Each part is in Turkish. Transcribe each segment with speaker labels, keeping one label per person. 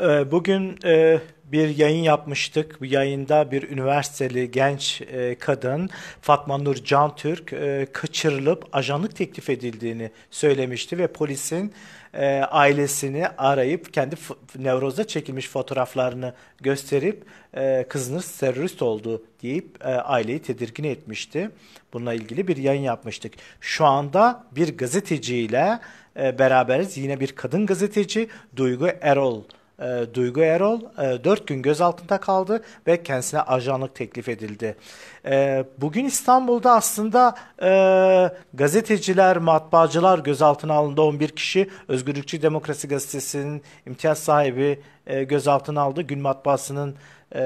Speaker 1: Ee, bugün e, bir yayın yapmıştık. Bu yayında bir üniversiteli genç e, kadın Fatma Nur Türk e, kaçırılıp ajanlık teklif edildiğini söylemişti ve polisin ailesini arayıp kendi Nevroz'da çekilmiş fotoğraflarını gösterip kızınız terörist oldu deyip aileyi tedirgin etmişti. Bununla ilgili bir yayın yapmıştık. Şu anda bir gazeteciyle beraberiz. Yine bir kadın gazeteci Duygu Erol e, Duygu Erol e, 4 gün gözaltında kaldı ve kendisine ajanlık teklif edildi. E, bugün İstanbul'da aslında e, gazeteciler, matbaacılar gözaltına alındı 11 kişi. Özgürlükçü Demokrasi Gazetesi'nin imtiyaz sahibi e, gözaltına aldı. Gün matbaasının e,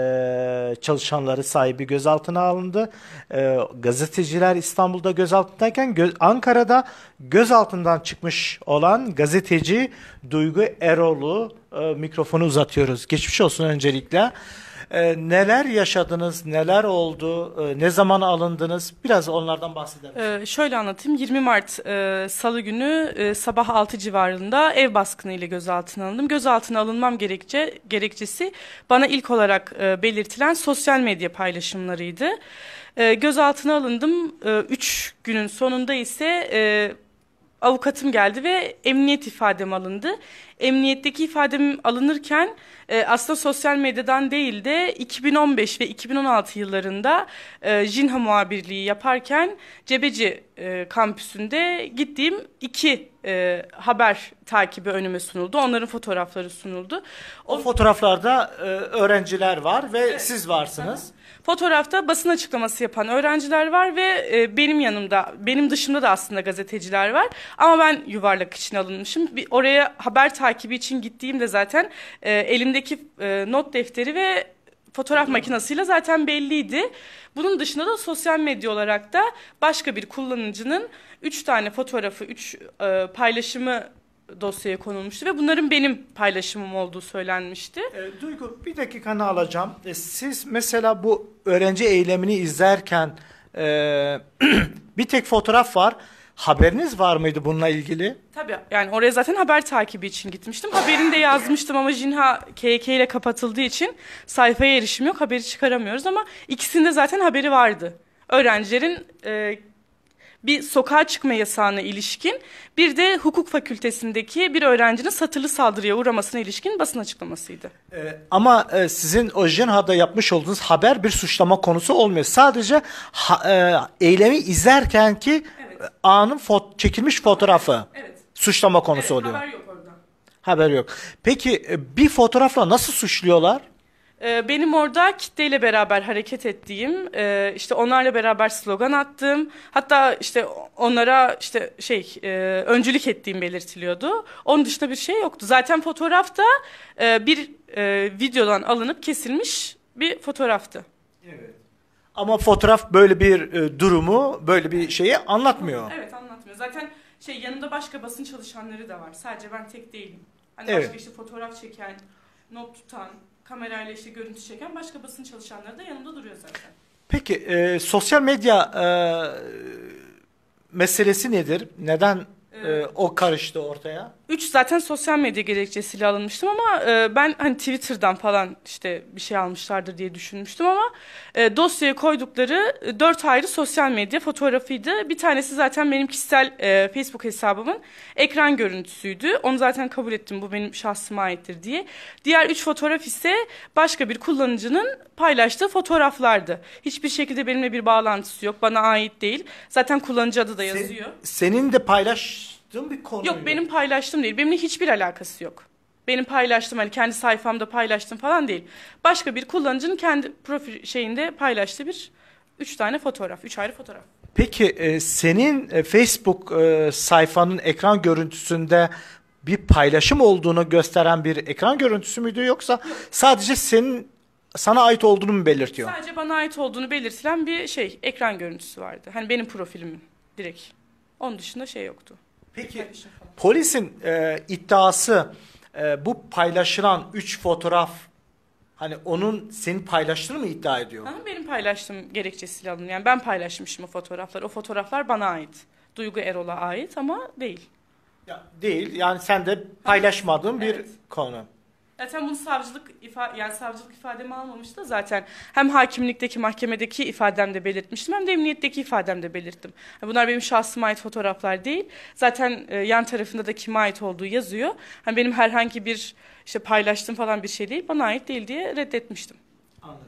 Speaker 1: çalışanları sahibi gözaltına alındı. E, gazeteciler İstanbul'da gözaltındayken Ankara'da gözaltından çıkmış olan gazeteci Duygu Erol'u mikrofonu uzatıyoruz. Geçmiş olsun öncelikle. E, neler yaşadınız, neler oldu, e, ne zaman alındınız? Biraz onlardan bahsedelim.
Speaker 2: E, ee, şöyle anlatayım. 20 Mart e, Salı günü e, sabah 6 civarında ev baskını ile gözaltına alındım. Gözaltına alınmam gerekçe gerekçesi bana ilk olarak e, belirtilen sosyal medya paylaşımlarıydı. E, gözaltına alındım. 3 e, günün sonunda ise... E, avukatım geldi ve emniyet ifadem alındı. Emniyetteki ifadem alınırken e, aslında sosyal medyadan değil de 2015 ve 2016 yıllarında e, JINHA muhabirliği yaparken Cebeci e, kampüsünde gittiğim iki e, haber takibi önüme sunuldu. Onların fotoğrafları sunuldu. O, o fotoğraflarda e, öğrenciler var ve evet. siz varsınız. Aha. Fotoğrafta basın açıklaması yapan öğrenciler var ve e, benim yanımda, benim dışımda da aslında gazeteciler var. Ama ben yuvarlak için alınmışım. Bir, oraya haber takibi için gittiğimde zaten e, elimdeki e, not defteri ve fotoğraf makinesiyle zaten belliydi. Bunun dışında da sosyal medya olarak da başka bir kullanıcının üç tane fotoğrafı, üç e, paylaşımı dosyaya konulmuştu ve bunların benim paylaşımım olduğu söylenmişti.
Speaker 1: E, Duygu bir dakikanı alacağım. E, siz mesela bu öğrenci eylemini izlerken e, bir tek fotoğraf var Haberiniz var mıydı bununla ilgili?
Speaker 2: Tabii yani oraya zaten haber takibi için gitmiştim. Haberini de yazmıştım ama Jinha KK ile kapatıldığı için sayfaya erişim yok. Haberi çıkaramıyoruz ama ikisinde zaten haberi vardı. Öğrencilerin e, bir sokağa çıkma yasağına ilişkin bir de hukuk fakültesindeki bir öğrencinin satırlı saldırıya uğramasına ilişkin basın açıklamasıydı. Ee,
Speaker 1: ama e, sizin o Jinha'da yapmış olduğunuz haber bir suçlama konusu olmuyor. Sadece ha, e, eylemi izlerken ki evet anın fot çekilmiş fotoğrafı evet. suçlama konusu evet, oluyor. Haber yok orada. Haber yok. Peki e, bir fotoğrafla nasıl suçluyorlar?
Speaker 2: E, benim orada kitleyle beraber hareket ettiğim, e, işte onlarla beraber slogan attığım, hatta işte onlara işte şey öncülük ettiğim belirtiliyordu. Onun dışında bir şey yoktu. Zaten fotoğraf da bir videodan alınıp kesilmiş bir fotoğraftı. Evet.
Speaker 1: Ama fotoğraf böyle bir e, durumu, böyle bir şeyi anlatmıyor.
Speaker 2: Evet anlatmıyor. Zaten şey yanımda başka basın çalışanları da var. Sadece ben tek değilim. Hani Evet. başka işte fotoğraf çeken, not tutan, kamerayla işte görüntü çeken başka basın çalışanları da yanımda duruyor zaten.
Speaker 1: Peki e, sosyal medya e, meselesi nedir? Neden ee, e, o karıştı ortaya?
Speaker 2: Üç zaten sosyal medya gerekçesiyle alınmıştım ama e, ben hani Twitter'dan falan işte bir şey almışlardır diye düşünmüştüm ama e, dosyaya koydukları e, dört ayrı sosyal medya fotoğrafıydı. Bir tanesi zaten benim kişisel e, Facebook hesabımın ekran görüntüsüydü. Onu zaten kabul ettim bu benim şahsıma aittir diye. Diğer üç fotoğraf ise başka bir kullanıcının paylaştığı fotoğraflardı. Hiçbir şekilde benimle bir bağlantısı yok. Bana ait değil. Zaten kullanıcı adı da yazıyor. Sen,
Speaker 1: senin de paylaş
Speaker 2: paylaştığın bir konu. Yok benim paylaştığım değil. Benimle hiçbir alakası yok. Benim paylaştım hani kendi sayfamda paylaştım falan değil. Başka bir kullanıcının kendi profil şeyinde paylaştığı bir üç tane fotoğraf. Üç ayrı fotoğraf.
Speaker 1: Peki e, senin e, Facebook e, sayfanın ekran görüntüsünde bir paylaşım olduğunu gösteren bir ekran görüntüsü müydü yoksa sadece senin sana ait olduğunu mu belirtiyor?
Speaker 2: Sadece bana ait olduğunu belirtilen bir şey ekran görüntüsü vardı. Hani benim profilimin direkt. Onun dışında şey yoktu. Peki
Speaker 1: polisin e, iddiası e, bu paylaşılan 3 fotoğraf hani onun senin paylaştığını mı iddia ediyor? Ha,
Speaker 2: benim paylaştığım gerekçesiyle alın. Yani ben paylaşmışım o fotoğrafları. O fotoğraflar bana ait. Duygu Erol'a ait ama değil. Ya, değil yani sen de paylaşmadığın evet. bir konu. Zaten e, bunu savcılık ifa, yani savcılık ifademi almamıştı zaten. Hem hakimlikteki mahkemedeki ifademde belirtmiştim hem de emniyetteki ifademde belirttim. Yani bunlar benim şahsıma ait fotoğraflar değil. Zaten e, yan tarafında da kime ait olduğu yazıyor. Hani benim herhangi bir işte paylaştığım falan bir şey değil. Bana ait değil diye reddetmiştim. Anladım.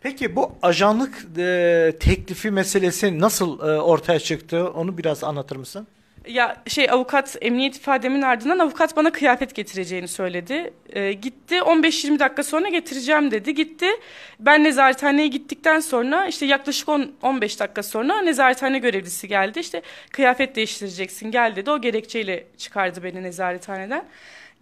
Speaker 2: Peki bu
Speaker 1: ajanlık e, teklifi meselesi nasıl e, ortaya çıktı? Onu biraz anlatır mısın?
Speaker 2: Ya şey avukat emniyet ifademin ardından avukat bana kıyafet getireceğini söyledi. Ee, gitti 15-20 dakika sonra getireceğim dedi. Gitti. Ben nezarethaneye gittikten sonra işte yaklaşık 10 15 dakika sonra nezarethane görevlisi geldi. İşte kıyafet değiştireceksin gel dedi. O gerekçeyle çıkardı beni nezarethaneden.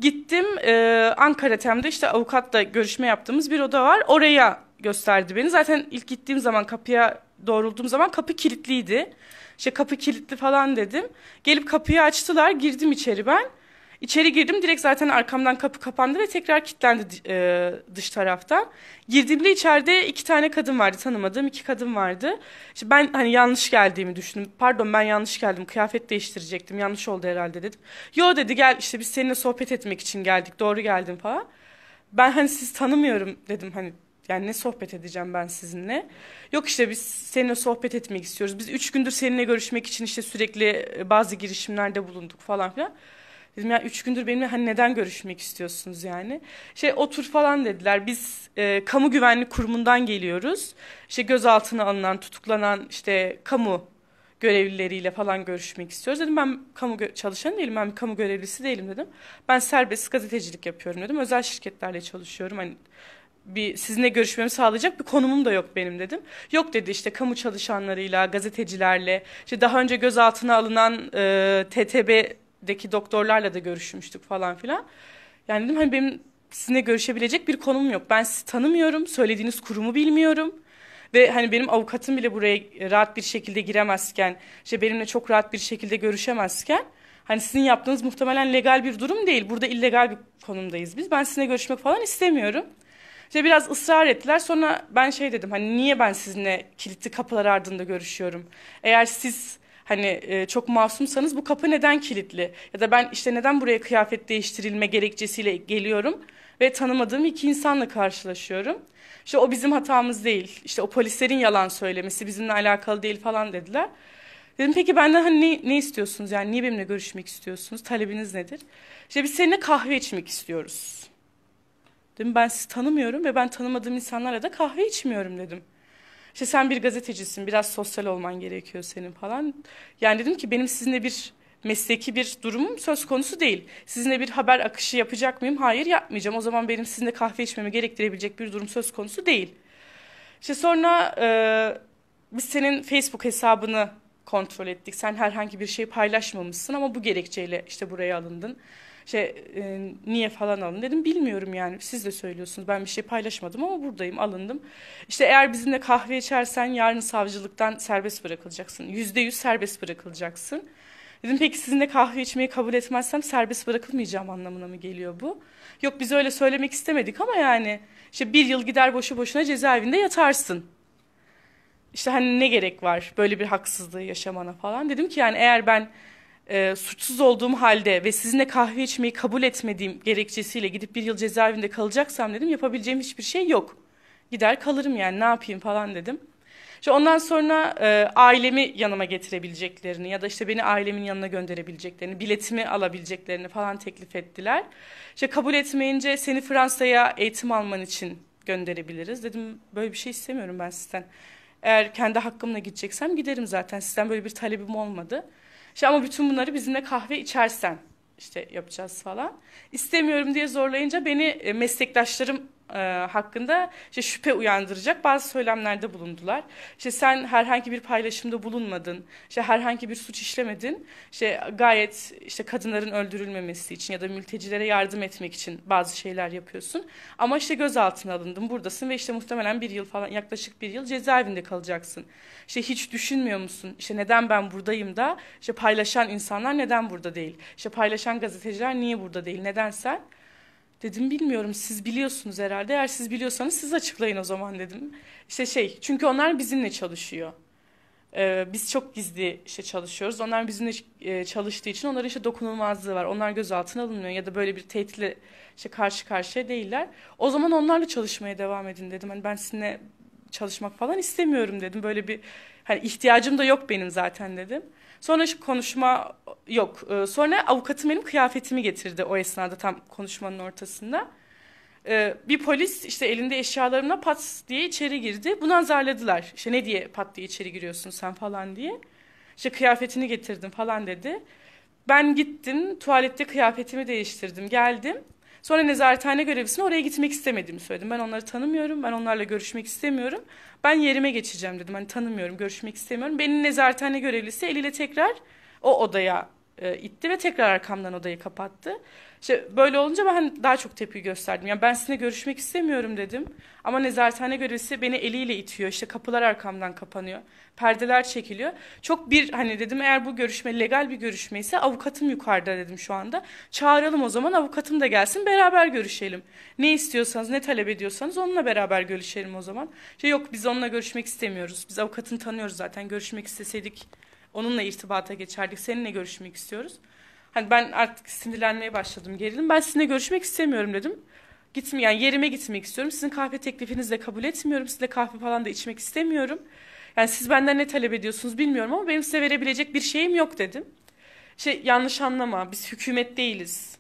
Speaker 2: Gittim e, ee, Ankara Tem'de işte avukatla görüşme yaptığımız bir oda var. Oraya gösterdi beni. Zaten ilk gittiğim zaman kapıya doğrulduğum zaman kapı kilitliydi. İşte kapı kilitli falan dedim. Gelip kapıyı açtılar, girdim içeri ben. İçeri girdim direkt zaten arkamdan kapı kapandı ve tekrar kilitlendi e, dış taraftan. Girdiğimde içeride iki tane kadın vardı tanımadığım iki kadın vardı. İşte ben hani yanlış geldiğimi düşündüm. Pardon ben yanlış geldim kıyafet değiştirecektim yanlış oldu herhalde dedim. Yo dedi gel işte biz seninle sohbet etmek için geldik doğru geldin falan. Ben hani sizi tanımıyorum dedim hani yani ne sohbet edeceğim ben sizinle? Yok işte biz seninle sohbet etmek istiyoruz. Biz üç gündür seninle görüşmek için işte sürekli e, bazı girişimlerde bulunduk falan filan. Dedim ya üç gündür benimle hani neden görüşmek istiyorsunuz yani? Şey otur falan dediler. Biz e, kamu güvenlik kurumundan geliyoruz. İşte gözaltına alınan, tutuklanan işte kamu görevlileriyle falan görüşmek istiyoruz. Dedim ben kamu çalışan değilim, ben bir kamu görevlisi değilim dedim. Ben serbest gazetecilik yapıyorum dedim. Özel şirketlerle çalışıyorum. Hani bir sizinle görüşmemi sağlayacak bir konumum da yok benim dedim. Yok dedi işte kamu çalışanlarıyla, gazetecilerle, işte daha önce gözaltına alınan e, TTB'deki doktorlarla da görüşmüştük falan filan. Yani dedim hani benim sizinle görüşebilecek bir konum yok. Ben sizi tanımıyorum, söylediğiniz kurumu bilmiyorum. Ve hani benim avukatım bile buraya rahat bir şekilde giremezken, işte benimle çok rahat bir şekilde görüşemezken hani sizin yaptığınız muhtemelen legal bir durum değil. Burada illegal bir konumdayız biz. Ben sizinle görüşmek falan istemiyorum. İşte biraz ısrar ettiler. Sonra ben şey dedim hani niye ben sizinle kilitli kapılar ardında görüşüyorum? Eğer siz hani e, çok masumsanız bu kapı neden kilitli? Ya da ben işte neden buraya kıyafet değiştirilme gerekçesiyle geliyorum ve tanımadığım iki insanla karşılaşıyorum. İşte o bizim hatamız değil. İşte o polislerin yalan söylemesi bizimle alakalı değil falan dediler. Dedim peki benden hani ne, ne istiyorsunuz yani niye benimle görüşmek istiyorsunuz? Talebiniz nedir? İşte biz seninle kahve içmek istiyoruz Dedim ben sizi tanımıyorum ve ben tanımadığım insanlarla da kahve içmiyorum dedim. İşte sen bir gazetecisin, biraz sosyal olman gerekiyor senin falan. Yani dedim ki benim sizinle bir mesleki bir durumum söz konusu değil. Sizinle bir haber akışı yapacak mıyım? Hayır yapmayacağım. O zaman benim sizinle kahve içmemi gerektirebilecek bir durum söz konusu değil. İşte sonra e, biz senin Facebook hesabını kontrol ettik. Sen herhangi bir şey paylaşmamışsın ama bu gerekçeyle işte buraya alındın şey e, niye falan alın dedim bilmiyorum yani siz de söylüyorsunuz ben bir şey paylaşmadım ama buradayım alındım. İşte eğer bizimle kahve içersen yarın savcılıktan serbest bırakılacaksın yüzde yüz serbest bırakılacaksın. Dedim peki sizinle kahve içmeyi kabul etmezsem serbest bırakılmayacağım anlamına mı geliyor bu? Yok biz öyle söylemek istemedik ama yani işte bir yıl gider boşu boşuna cezaevinde yatarsın. İşte hani ne gerek var böyle bir haksızlığı yaşamana falan. Dedim ki yani eğer ben e, suçsuz olduğum halde ve sizinle kahve içmeyi kabul etmediğim gerekçesiyle gidip bir yıl cezaevinde kalacaksam dedim yapabileceğim hiçbir şey yok. Gider kalırım yani ne yapayım falan dedim. İşte ondan sonra e, ailemi yanıma getirebileceklerini ya da işte beni ailemin yanına gönderebileceklerini, biletimi alabileceklerini falan teklif ettiler. İşte kabul etmeyince seni Fransa'ya eğitim alman için gönderebiliriz. Dedim böyle bir şey istemiyorum ben sizden. Eğer kendi hakkımla gideceksem giderim zaten. Sizden böyle bir talebim olmadı. İşte ama bütün bunları bizimle kahve içersen işte yapacağız falan. İstemiyorum diye zorlayınca beni e, meslektaşlarım e, hakkında işte şüphe uyandıracak bazı söylemlerde bulundular. İşte sen herhangi bir paylaşımda bulunmadın, işte herhangi bir suç işlemedin, işte gayet işte kadınların öldürülmemesi için ya da mültecilere yardım etmek için bazı şeyler yapıyorsun. Ama işte gözaltına alındın, buradasın ve işte muhtemelen bir yıl falan yaklaşık bir yıl cezaevinde kalacaksın. İşte hiç düşünmüyor musun? İşte neden ben buradayım da İşte paylaşan insanlar neden burada değil? İşte paylaşan gazeteciler niye burada değil? Neden sen? Dedim bilmiyorum siz biliyorsunuz herhalde. Eğer siz biliyorsanız siz açıklayın o zaman dedim. İşte şey çünkü onlar bizimle çalışıyor. Ee, biz çok gizli işte çalışıyoruz. Onlar bizimle e, çalıştığı için onların işte dokunulmazlığı var. Onlar gözaltına alınmıyor ya da böyle bir tehditle işte karşı karşıya değiller. O zaman onlarla çalışmaya devam edin dedim. Hani ben sizinle çalışmak falan istemiyorum dedim. Böyle bir hani ihtiyacım da yok benim zaten dedim. Sonra konuşma yok. Ee, sonra avukatım benim kıyafetimi getirdi o esnada tam konuşmanın ortasında. Ee, bir polis işte elinde eşyalarımla pat diye içeri girdi. Bundan zarladılar. İşte ne diye pat diye içeri giriyorsun sen falan diye. İşte kıyafetini getirdim falan dedi. Ben gittim tuvalette kıyafetimi değiştirdim geldim. Sonra nezarethane görevlisine oraya gitmek istemediğimi söyledim. Ben onları tanımıyorum, ben onlarla görüşmek istemiyorum. Ben yerime geçeceğim dedim. Hani tanımıyorum, görüşmek istemiyorum. Beni nezarethane görevlisi eliyle tekrar o odaya e, itti ve tekrar arkamdan odayı kapattı. İşte böyle olunca ben hani daha çok tepki gösterdim. Yani ben sizinle görüşmek istemiyorum dedim. Ama nezarethane görevlisi beni eliyle itiyor. İşte kapılar arkamdan kapanıyor. Perdeler çekiliyor. Çok bir hani dedim eğer bu görüşme legal bir görüşme ise avukatım yukarıda dedim şu anda. Çağıralım o zaman avukatım da gelsin beraber görüşelim. Ne istiyorsanız ne talep ediyorsanız onunla beraber görüşelim o zaman. İşte yok biz onunla görüşmek istemiyoruz. Biz avukatını tanıyoruz zaten. Görüşmek isteseydik onunla irtibata geçerdik. Seninle görüşmek istiyoruz. Hani ben artık sinirlenmeye başladım, gerildim. Ben sizinle görüşmek istemiyorum dedim. Gitme yani yerime gitmek istiyorum. Sizin kahve teklifinizi de kabul etmiyorum. Sizinle kahve falan da içmek istemiyorum. Yani siz benden ne talep ediyorsunuz bilmiyorum ama benim size verebilecek bir şeyim yok dedim. Şey yanlış anlama. Biz hükümet değiliz.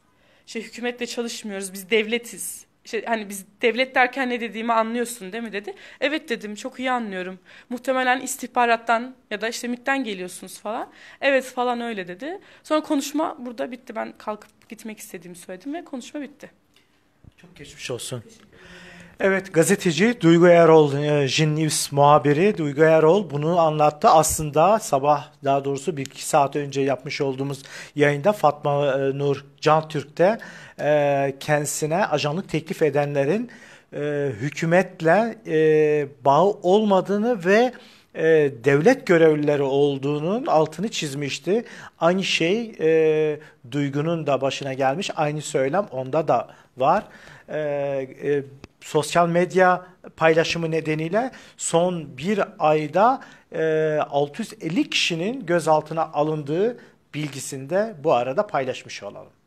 Speaker 2: Şey hükümetle çalışmıyoruz. Biz devletiz işte hani biz devlet derken ne dediğimi anlıyorsun değil mi dedi. Evet dedim çok iyi anlıyorum. Muhtemelen istihbarattan ya da işte mitten geliyorsunuz falan. Evet falan öyle dedi. Sonra konuşma burada bitti. Ben kalkıp gitmek istediğimi söyledim ve konuşma bitti.
Speaker 1: Çok geçmiş olsun. Evet gazeteci Duygu Erol, e, Jin News muhabiri Duygu Erol bunu anlattı. Aslında sabah daha doğrusu bir iki saat önce yapmış olduğumuz yayında Fatma e, Nur Can Türk'te e, kendisine ajanlık teklif edenlerin hükümetle bağ olmadığını ve devlet görevlileri olduğunun altını çizmişti. Aynı şey Duygu'nun da başına gelmiş. Aynı söylem onda da var. E, sosyal medya paylaşımı nedeniyle son bir ayda e, 650 kişinin gözaltına alındığı bilgisini de bu arada paylaşmış olalım.